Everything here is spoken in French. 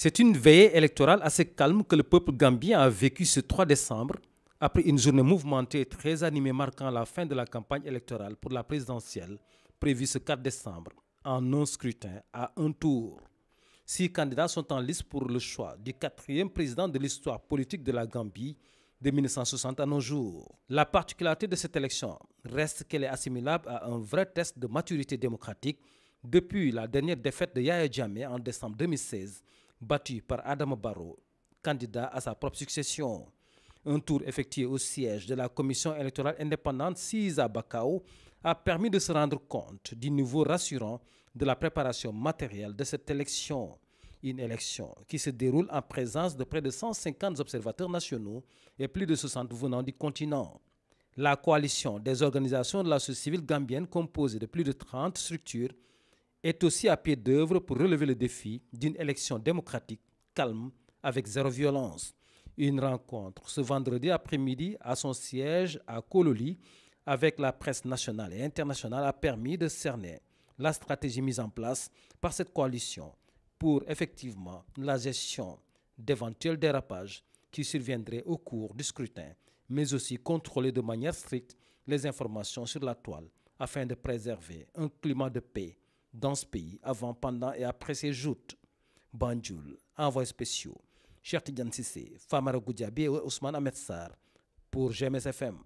C'est une veillée électorale assez calme que le peuple gambien a vécu ce 3 décembre, après une journée mouvementée et très animée marquant la fin de la campagne électorale pour la présidentielle prévue ce 4 décembre, en non-scrutin à un tour. Six candidats sont en liste pour le choix du quatrième président de l'histoire politique de la Gambie de 1960 à nos jours. La particularité de cette élection reste qu'elle est assimilable à un vrai test de maturité démocratique depuis la dernière défaite de Yahya Jammeh en décembre 2016 battu par Adam Barrow, candidat à sa propre succession. Un tour effectué au siège de la commission électorale indépendante sisa a permis de se rendre compte du niveau rassurant de la préparation matérielle de cette élection. Une élection qui se déroule en présence de près de 150 observateurs nationaux et plus de 60 venant du continent. La coalition des organisations de la société civile gambienne, composée de plus de 30 structures, est aussi à pied d'œuvre pour relever le défi d'une élection démocratique calme avec zéro violence. Une rencontre ce vendredi après-midi à son siège à Kololi avec la presse nationale et internationale a permis de cerner la stratégie mise en place par cette coalition pour effectivement la gestion d'éventuels dérapages qui surviendraient au cours du scrutin, mais aussi contrôler de manière stricte les informations sur la toile afin de préserver un climat de paix dans ce pays, avant, pendant et après ces joutes. Banjul, envoyés spéciaux, Cheikh Tidjan Sissé, Famara Goudiabi et Ousmane Ahmed pour GMSFM.